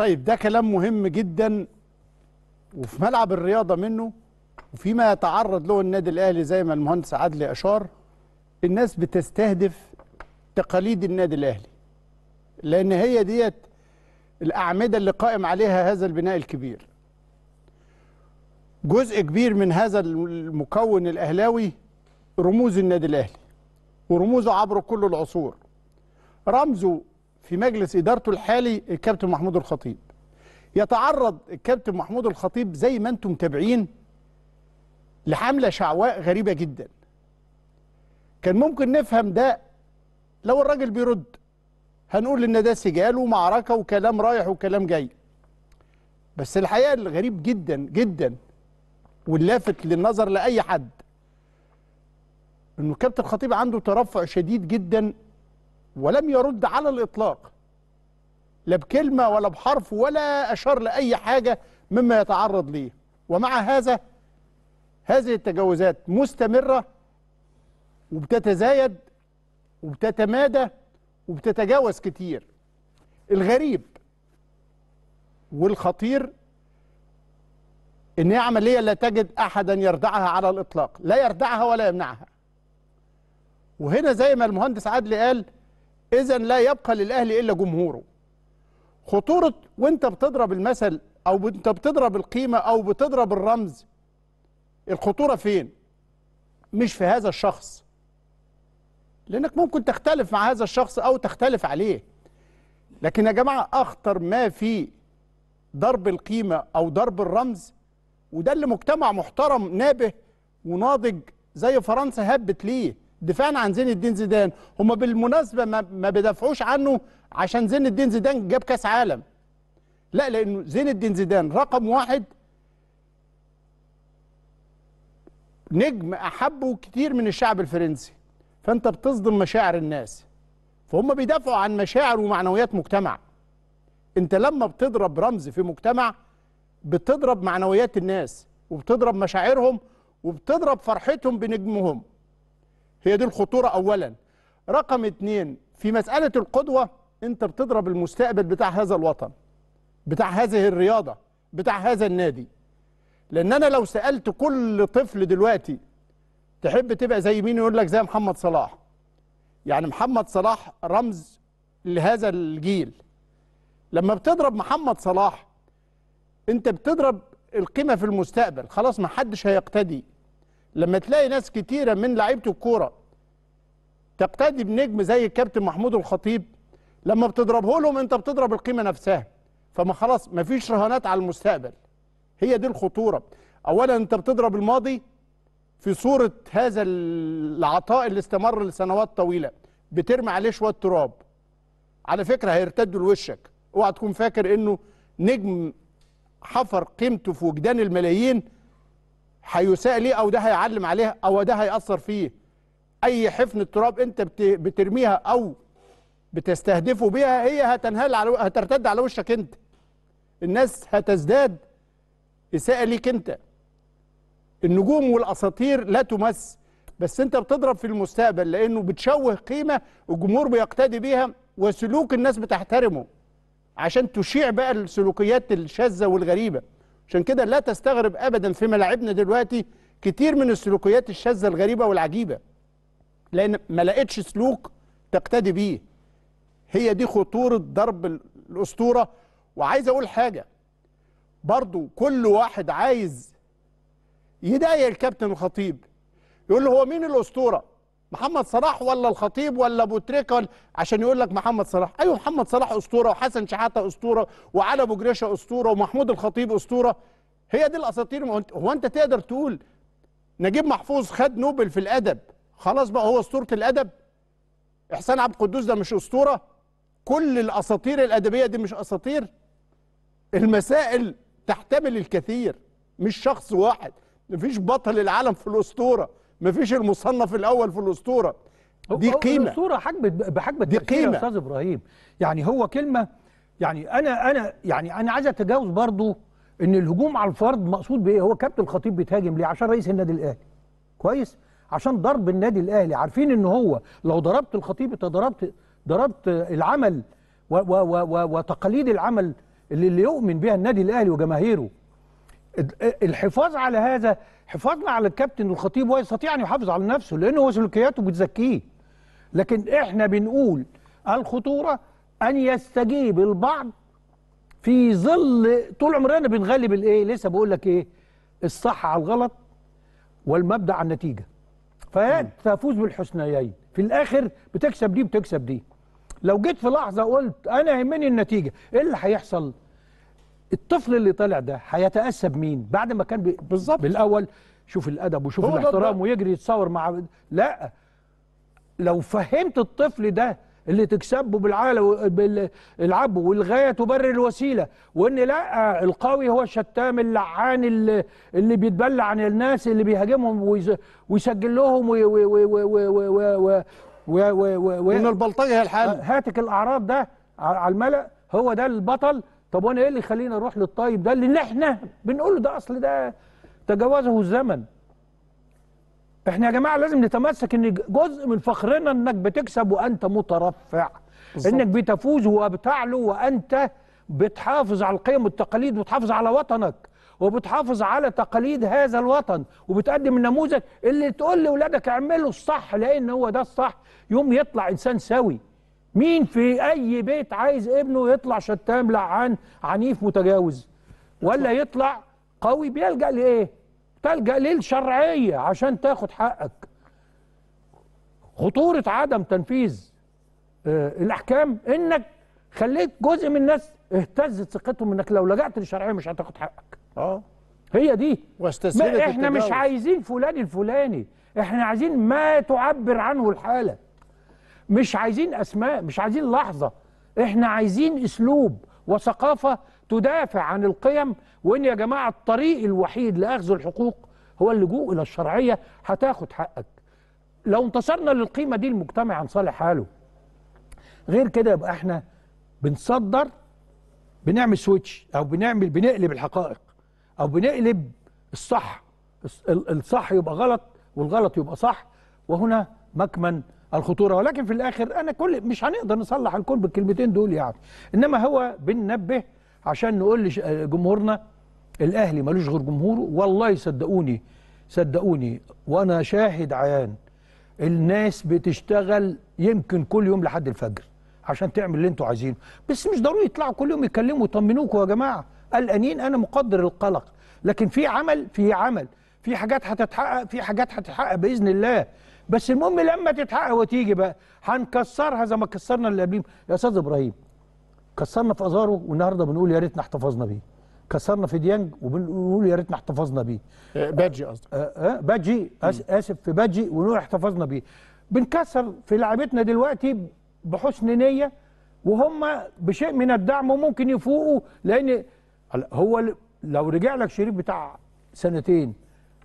طيب ده كلام مهم جدا وفي ملعب الرياضة منه وفيما يتعرض له النادي الأهلي زي ما المهندس عدلي أشار الناس بتستهدف تقاليد النادي الأهلي لأن هي ديت الأعمدة اللي قائم عليها هذا البناء الكبير جزء كبير من هذا المكون الأهلاوي رموز النادي الأهلي ورموزه عبر كل العصور رمزه في مجلس إدارته الحالي الكابتن محمود الخطيب يتعرض الكابتن محمود الخطيب زي ما انتم متابعين لحملة شعواء غريبة جدا كان ممكن نفهم ده لو الراجل بيرد هنقول ان ده سجال ومعركة وكلام رايح وكلام جاي بس الحقيقة الغريب جدا جدا واللافت للنظر لأي حد انه الكابتن الخطيب عنده ترفع شديد جدا ولم يرد على الإطلاق لا بكلمة ولا بحرف ولا أشار لأي حاجة مما يتعرض ليه ومع هذا هذه التجاوزات مستمرة وبتتزايد وبتتمادى وبتتجاوز كتير الغريب والخطير ان هي عمليه لا تجد احدا يردعها على الاطلاق لا يردعها ولا يمنعها وهنا زي ما المهندس عدلي قال إذا لا يبقى للأهلي إلا جمهوره خطورة وأنت بتضرب المثل أو أنت بتضرب القيمة أو بتضرب الرمز الخطورة فين؟ مش في هذا الشخص لأنك ممكن تختلف مع هذا الشخص أو تختلف عليه لكن يا جماعة أخطر ما في ضرب القيمة أو ضرب الرمز وده اللي مجتمع محترم نابه وناضج زي فرنسا هبت ليه دفاعا عن زين الدين زيدان هم بالمناسبه ما بيدافعوش عنه عشان زين الدين زيدان جاب كاس عالم لا لانه زين الدين زيدان رقم واحد نجم احبه كتير من الشعب الفرنسي فانت بتصدم مشاعر الناس فهم بيدافعوا عن مشاعر ومعنويات مجتمع انت لما بتضرب رمز في مجتمع بتضرب معنويات الناس وبتضرب مشاعرهم وبتضرب فرحتهم بنجمهم هي دي الخطورة أولا رقم اتنين في مسألة القدوة أنت بتضرب المستقبل بتاع هذا الوطن بتاع هذه الرياضة بتاع هذا النادي لأن أنا لو سألت كل طفل دلوقتي تحب تبقى زي مين يقول لك زي محمد صلاح يعني محمد صلاح رمز لهذا الجيل لما بتضرب محمد صلاح انت بتضرب القيمه في المستقبل خلاص ما حدش هيقتدي لما تلاقي ناس كتيره من لعيبه الكوره تقتدي بنجم زي الكابتن محمود الخطيب لما بتضربه لهم انت بتضرب القيمه نفسها فما خلاص مفيش رهانات على المستقبل هي دي الخطوره اولا انت بتضرب الماضي في صوره هذا العطاء اللي استمر لسنوات طويله بترمي عليه شويه تراب على فكره هيرتدوا لوشك اوعى تكون فاكر انه نجم حفر قيمته في وجدان الملايين هيساء ليه او ده هيعلم عليها او ده هيأثر فيه اي حفن التراب انت بترميها او بتستهدفه بيها هي هتنهال على هترتد على وشك انت الناس هتزداد اساءه ليك انت النجوم والاساطير لا تمس بس انت بتضرب في المستقبل لانه بتشوه قيمه الجمهور بيقتدي بيها وسلوك الناس بتحترمه عشان تشيع بقى السلوكيات الشاذه والغريبه عشان كده لا تستغرب ابدا في ملاعبنا دلوقتي كتير من السلوكيات الشاذه الغريبه والعجيبه لان ما لقيتش سلوك تقتدي بيه هي دي خطوره ضرب الاسطوره وعايز اقول حاجه برضو كل واحد عايز يضايق الكابتن الخطيب يقول له هو مين الاسطوره محمد صلاح ولا الخطيب ولا ابو تريكه عشان يقول لك محمد صلاح ايوه محمد صلاح اسطوره وحسن شحاته اسطوره وعلي ابو جريشه اسطوره ومحمود الخطيب اسطوره هي دي الاساطير هو انت تقدر تقول نجيب محفوظ خد نوبل في الادب خلاص بقى هو اسطوره الادب احسان عبد القدوس ده مش اسطوره كل الاساطير الادبيه دي مش اساطير المسائل تحتمل الكثير مش شخص واحد مفيش بطل العالم في الاسطوره مفيش المصنف الاول في الاسطوره دي قيمه الاسطوره حجم بحجم دي قيمه يا استاذ ابراهيم يعني هو كلمه يعني انا انا يعني انا عايز اتجاوز برضو ان الهجوم على الفرد مقصود بايه هو كابتن الخطيب بيتهاجم ليه عشان رئيس النادي الاهلي كويس عشان ضرب النادي الاهلي عارفين ان هو لو ضربت الخطيب انت ضربت ضربت العمل و و و و وتقاليد العمل اللي, اللي يؤمن بها النادي الاهلي وجماهيره الحفاظ على هذا حفاظنا على الكابتن والخطيب ويستطيع ان يحافظ على نفسه لانه هو سلوكياته بتزكيه لكن احنا بنقول الخطوره ان يستجيب البعض في ظل طول عمرنا بنغلب الايه لسه بقول لك ايه الصح على الغلط والمبدا على النتيجه فتفوز بالحسنيين في الاخر بتكسب دي بتكسب دي لو جيت في لحظه قلت انا يهمني النتيجه ايه اللي هيحصل الطفل اللي طالع ده هيتاسى بمين بعد ما كان بالظبط بالاول شوف الادب وشوف الاحترام ده ده. ويجري يتصور مع لا لو فهمت الطفل ده اللي تكسبه بالعاله بالالعاب والغايه تبرر الوسيله وان لا القوي هو الشتام اللعان اللي, بيتبلع عن الناس اللي بيهاجمهم ويسجل لهم و و و البلطجه هي الحل هاتك الاعراض ده على الملأ هو ده البطل طب وانا ايه اللي يخلينا اروح للطيب ده اللي احنا بنقول ده اصل ده تجاوزه الزمن احنا يا جماعه لازم نتمسك ان جزء من فخرنا انك بتكسب وانت مترفع بالزبط. انك بتفوز وبتعلو وانت بتحافظ على القيم والتقاليد وبتحافظ على وطنك وبتحافظ على تقاليد هذا الوطن وبتقدم النموذج اللي تقول لاولادك اعملوا الصح لان هو ده الصح يوم يطلع انسان سوي مين في اي بيت عايز ابنه يطلع شتام لعان عنيف متجاوز ولا يطلع قوي بيلجا لايه تلجا للشرعيه عشان تاخد حقك خطوره عدم تنفيذ آه، الاحكام انك خليت جزء من الناس اهتزت ثقتهم انك لو لجأت للشرعيه مش هتاخد حقك اه هي دي واستسهلت احنا التجاوز. مش عايزين فلان الفلاني احنا عايزين ما تعبر عنه الحاله مش عايزين أسماء مش عايزين لحظة إحنا عايزين أسلوب وثقافة تدافع عن القيم وإن يا جماعة الطريق الوحيد لأخذ الحقوق هو اللجوء إلى الشرعية هتاخد حقك لو انتصرنا للقيمة دي المجتمع عن حاله غير كده يبقى احنا بنصدر بنعمل سويتش او بنعمل بنقلب الحقائق او بنقلب الصح الصح يبقى غلط والغلط يبقى صح وهنا مكمن الخطوره ولكن في الاخر انا كل مش هنقدر نصلح الكل بالكلمتين دول يعني انما هو بننبه عشان نقول لجمهورنا الاهلي ملوش غير جمهوره والله صدقوني صدقوني وانا شاهد عيان الناس بتشتغل يمكن كل يوم لحد الفجر عشان تعمل اللي انتوا عايزينه بس مش ضروري يطلعوا كل يوم يتكلموا ويطمنوكوا يا جماعه قلقانين انا مقدر القلق لكن في عمل في عمل في حاجات هتتحقق في حاجات هتتحقق باذن الله بس المهم لما تتحقق وتيجي بقى هنكسرها زي ما كسرنا اللي قبليهم يا استاذ ابراهيم كسرنا في ازارو والنهارده بنقول يا ريتنا احتفظنا بيه كسرنا في ديانج وبنقول يا ريتنا احتفظنا بيه آه، باجي قصدك اه, آه، باجي اسف في باجي ونقول احتفظنا بيه بنكسر في لعبتنا دلوقتي بحسن نيه وهم بشيء من الدعم وممكن يفوقوا لان هو لو رجع لك شريف بتاع سنتين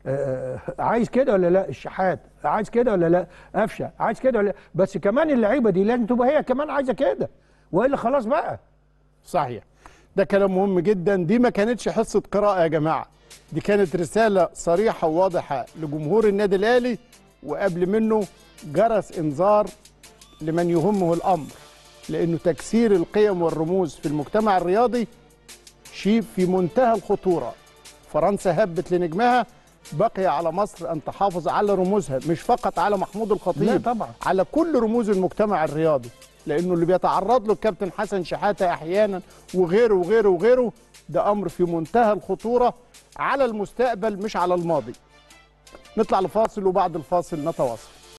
آه، آه، عايز كده ولا لا الشحات عايز كده ولا لا قفشه عايز كده ولا لا بس كمان اللعيبه دي لازم تبقى هي كمان عايزه كده والا خلاص بقى صحيح ده كلام مهم جدا دي ما كانتش حصه قراءه يا جماعه دي كانت رساله صريحه وواضحه لجمهور النادي الاهلي وقبل منه جرس انذار لمن يهمه الامر لانه تكسير القيم والرموز في المجتمع الرياضي شيء في منتهى الخطوره فرنسا هبت لنجمها بقي على مصر أن تحافظ على رموزها مش فقط على محمود الخطيب لا طبعا على كل رموز المجتمع الرياضي لأنه اللي بيتعرض له الكابتن حسن شحاتة أحيانا وغيره وغيره وغيره ده أمر في منتهى الخطورة على المستقبل مش على الماضي نطلع لفاصل وبعد الفاصل نتواصل